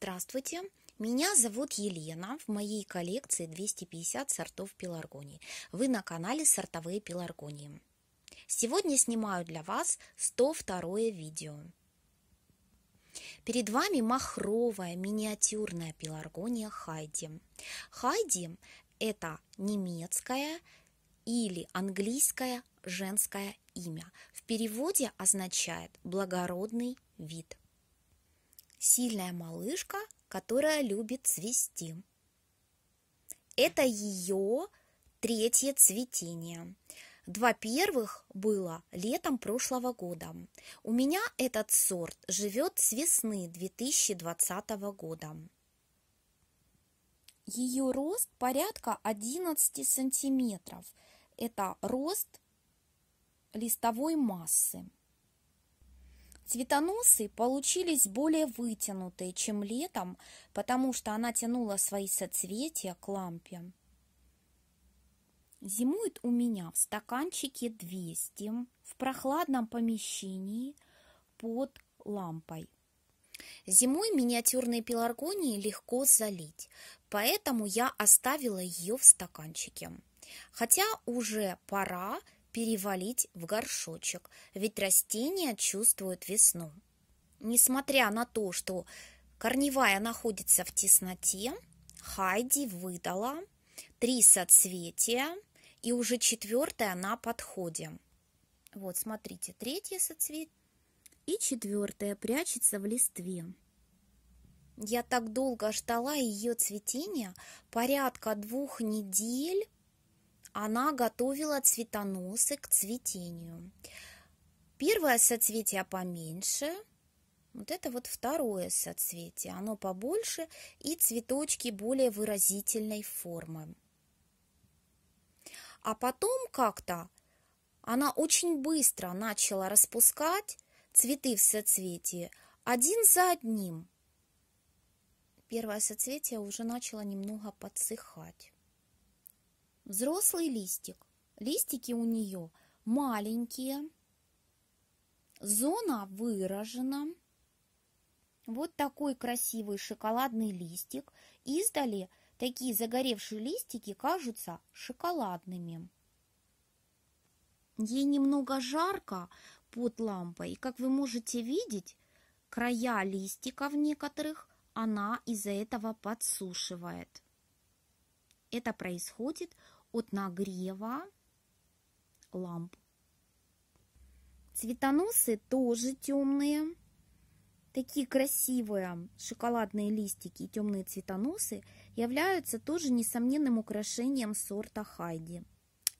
Здравствуйте, меня зовут Елена, в моей коллекции 250 сортов пеларгоний. Вы на канале «Сортовые пеларгонии». Сегодня снимаю для вас 102 видео. Перед вами махровая миниатюрная пеларгония Хайди. Хайди – это немецкая или английское женское имя. В переводе означает «благородный вид» сильная малышка, которая любит цвести. Это ее третье цветение. Два первых было летом прошлого года. У меня этот сорт живет с весны 2020 года. Ее рост порядка 11 сантиметров. Это рост листовой массы. Цветоносы получились более вытянутые, чем летом, потому что она тянула свои соцветия к лампе. Зимует у меня в стаканчике 200 в прохладном помещении под лампой. Зимой миниатюрные пеларгонии легко залить, поэтому я оставила ее в стаканчике. Хотя уже пора перевалить в горшочек, ведь растения чувствуют весну. Несмотря на то, что корневая находится в тесноте, Хайди выдала три соцветия, и уже четвертая на подходе. Вот, смотрите, третье соцветие и четвертое прячется в листве. Я так долго ждала ее цветения, порядка двух недель, она готовила цветоносы к цветению. Первое соцветие поменьше, вот это вот второе соцветие, оно побольше и цветочки более выразительной формы. А потом как-то она очень быстро начала распускать цветы в соцветии один за одним. Первое соцветие уже начало немного подсыхать взрослый листик. Листики у нее маленькие, зона выражена. Вот такой красивый шоколадный листик. Издали такие загоревшие листики кажутся шоколадными. Ей немного жарко под лампой, как вы можете видеть, края листиков некоторых она из-за этого подсушивает. Это происходит от нагрева ламп. Цветоносы тоже темные. Такие красивые шоколадные листики и темные цветоносы являются тоже несомненным украшением сорта Хайди.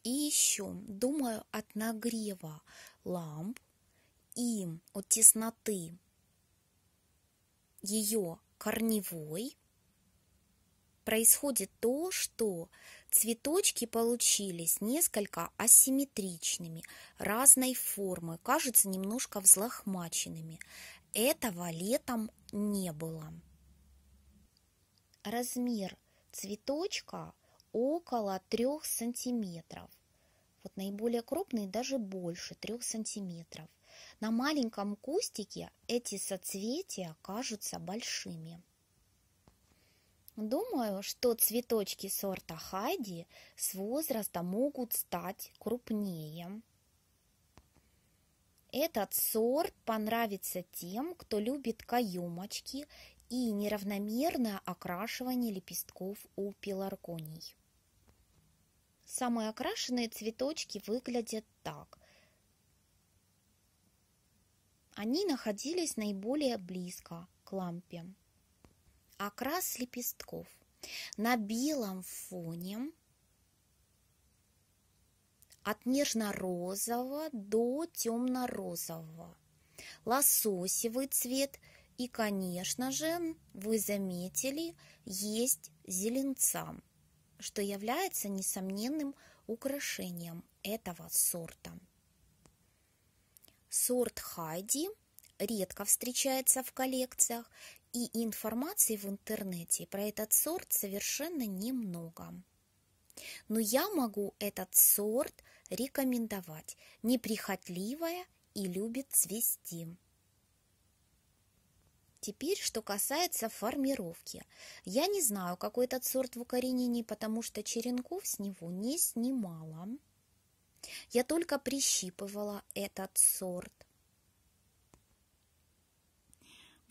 И еще, думаю, от нагрева ламп и от тесноты ее корневой происходит то, что Цветочки получились несколько асимметричными, разной формы, кажется, немножко взлохмаченными. Этого летом не было. Размер цветочка около 3 сантиметров. Вот наиболее крупные даже больше 3 сантиметров. На маленьком кустике эти соцветия кажутся большими. Думаю, что цветочки сорта Хайди с возраста могут стать крупнее. Этот сорт понравится тем, кто любит каемочки и неравномерное окрашивание лепестков у пеларконий. Самые окрашенные цветочки выглядят так. Они находились наиболее близко к лампе окрас лепестков. На белом фоне от нежно-розового до темно-розового. Лососевый цвет и, конечно же, вы заметили, есть зеленца, что является несомненным украшением этого сорта. Сорт Хайди редко встречается в коллекциях и информации в интернете про этот сорт совершенно немного. Но я могу этот сорт рекомендовать. Неприхотливая и любит цвести. Теперь, что касается формировки. Я не знаю, какой этот сорт в укоренении, потому что черенков с него не снимала. Я только прищипывала этот сорт.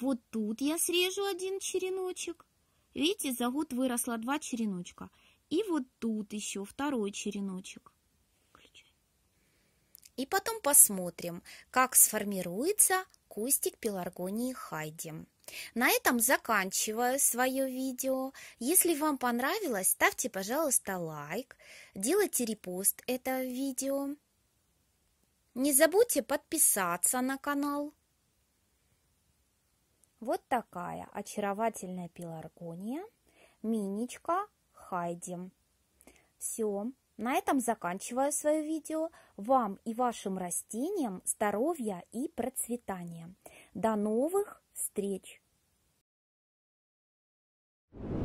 Вот тут я срежу один череночек. Видите, за год выросло два череночка. И вот тут еще второй череночек. И потом посмотрим, как сформируется кустик пеларгонии Хайди. На этом заканчиваю свое видео. Если вам понравилось, ставьте, пожалуйста, лайк, делайте репост этого видео. Не забудьте подписаться на канал. Вот такая очаровательная пеларгония, миничка Хайди. Все, на этом заканчиваю свое видео. Вам и вашим растениям здоровья и процветания. До новых встреч! Thank you.